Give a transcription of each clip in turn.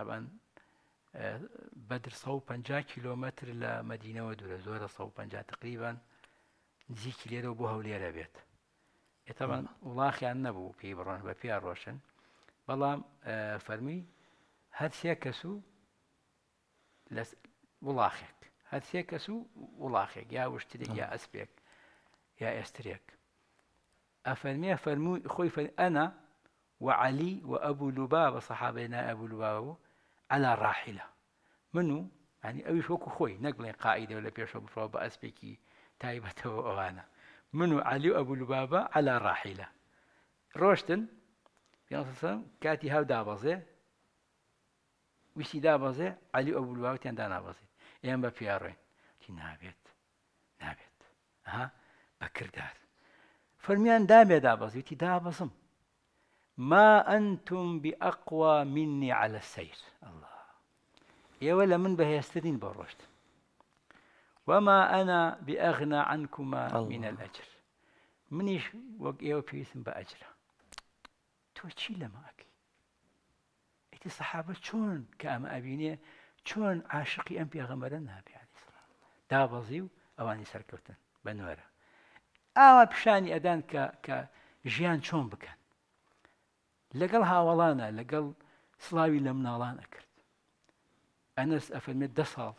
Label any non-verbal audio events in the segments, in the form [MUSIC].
طبعا آه، بدر 150 كيلومتر الى مدينه ودوره زوره 150 تقريبا زي كيلير ابو هوليره بيت إيه طبعا ولاخي عن نبو في برون بفي روشن بلا آه، فرمي هاد سيكسو لس ولاخك هاد سيكسو ولاخك يا وشتري يا اسبيك يا استريك افرمي فرمو خوي انا وعلي وابو لبابه صحابينا ابو لبابه على راحلة منو يعني أوي شوكو خوي نقل قائدة ولا بيشو بفوبا أسبكي تايبة [LAUGHS] وأنا منو علي أبو البابا على راحلة روشتن في أصلا كاتي هاو دابازي ويسي دابازي علي أبو البابا تيان دانا بازي إيان بفيارين تي نابت نابت أها بكردار فرميان دامي دابازي تي دابازم ما أنتم بأقوى مني على السير الله يا ولا من به يستدين بروشت وما أنا بأغنى عنكما الله. من الأجر منيش وقيا في اسم بأجره تو چی لە ماکی ئیتی سەحابە چۆن کە ئەمە ئەبینێ چۆن عاشقی عليه الصلاة نابیانی سلام دابەزی و ئەوانی بنورة بەنوەرە بشاني أدان ك ك جيان شون بکەن لەگەڵ هاوەڵانە لەگەڵ سلاوی لە نالانا ئەکرد ئەنەس ئەفەرمێت دە ساڵ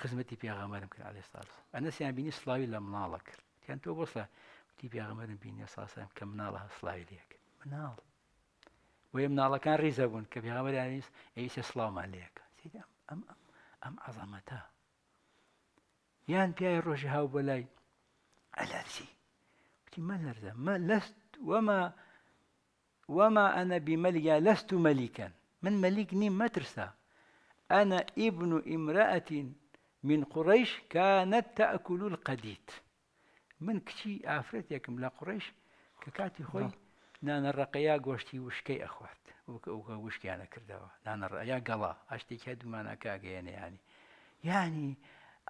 خزمەتی پیاغەمەرم کرد عليه ساس ئەنەسیان بینی سلاوی لە مناڵە کرد یان تۆ بۆسە وتی پیاغەمەرم بینی ساسم کە مناڵە سلاوی لەکرد مناڵ وی مناڵەکان ڕیزە بوون کە پیاغەمەرانیست ئەیسە سلاومان لەکە ئەم ئەم عەزەمەتە یان پیای ڕۆژی هاو بە لای ئەلەرزی وتی مە لەرزە مە لەست وەمە وما أنا بمليا لست ملكا من ملك ما ترسى أنا ابن امرأة من قريش كانت تأكل القديد من كشي عفرت يا كملا قريش ككاتي خوي نعم. نانا الرقيا قوشتي وشكي أخوات وشكي أنا كردوا نانا الرقيا قلا أشتي كادو ما أنا كاقيني يعني يعني,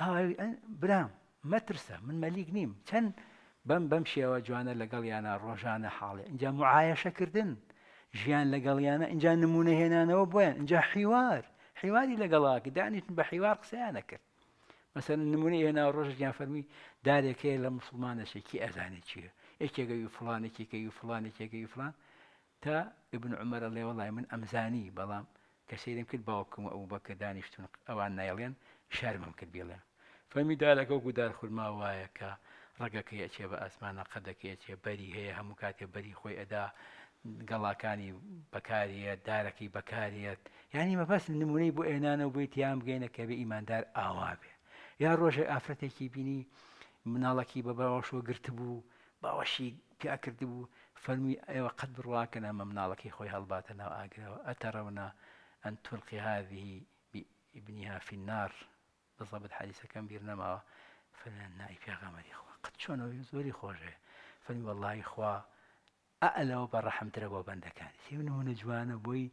يعني، آه، برام ما ترسى من مليك نيم كان بەم بەم شێوە جوانە لەگەڵیانە ڕۆژانە حاڵێ اینجا معایەشەکردن ژیان لەگەڵیانە اینجا نمونە هێنانەوە بۆیان اینجا حیوار حیواری لەگەڵاکی دانیتن بە حیوار قسەیانە کرد مەسەر نمونە هێنا ڕۆژیان فەرمی دارێکەیە لە مسلمانەشێکی ئەزانێ چیە یەکێگە و فلانێکێکە و فلانێکێکە و فلان تا ابن عمرە لێوەڵای من ئەمزانی بەڵام کە سیرم کرد باوکم ئەو بەکە دانیشتون ئەوان نایڵێن شارمم کرد بێڵێ فەمی دارەکە و گودار خورما وایەکە ڕگەکە ئەچێ بە ئاسمانە قەدەکە ئەچێ بەری هەیە هەموو کاتێ بەری خۆی ئەدا گەڵاکانی بەکارە دارەکەی بەکارێت ینی يعني مەپەس نمونەی بۆ ئێنانە بۆی تیان بگەینە کە بێ ئیماندار ئاوا بێ یا ڕۆژێک ئافرەتێکی بینی مناڵەکی بە باوەشۆ گرت بوو باوەشی پیاکرد أيوة بوو فەرمی ئێوە قەت بڕواکەنا مە مناڵەکەی خۆی هەڵباتە ناو ئاگرەوە ئەتەڕەونا ئەن تولقی هذه بابنها في النار بالضبط حديثة كم بيرنما فلان نائب يا غمر إخوة قەت چۆنەوەی زۆری خۆشێ فەنی وەڵی خوا ئەلەوە بە ڕەحمترە بۆ بەندەکان سێونەوەە جوانە بۆی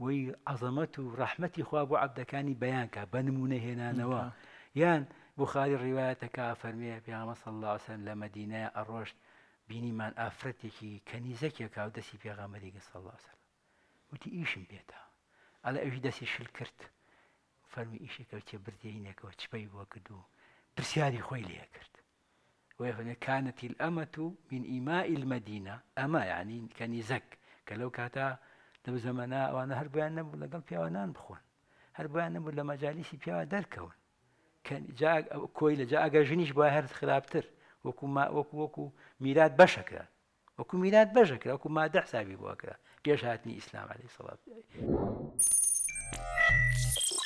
بۆی عزەمەت و ڕەحمەتی خوا بۆ عبدەکانی بەیانکە بە نمونە هێنانەوە یان بخاری ڕیواەتەکە فەرمیە پیامەسە اللهسن لە مەدینە ئەڕۆشت بینیمان ئافرەتێکی کەنیزەکێکا و دەستی پێغامەدیگە سەلاسن وتی ئیشم بێتە ئەلە ئەوی دەستی شل کرد فەرمی ئیشێکەوتێ بردێینەکەەوە چپەی بۆ کردو پرسیاری خۆی لێ کرد وكانت الأمة من إماء المدينة أما يعني كان يزك كلو كاتا لو زمنا وانا هر يعني نبو لقل بيوانان بخون هر يعني نبو لما لمجالسي بيوا دركون كان جاء كويلة جاء جنيش بو هر خرابتر وكو ما وكو وكو ميلاد بشكرا وكو ميلاد بشكرا وكو ما دع سابي بو بيش هاتني اسلام عليه الصلاه والسلام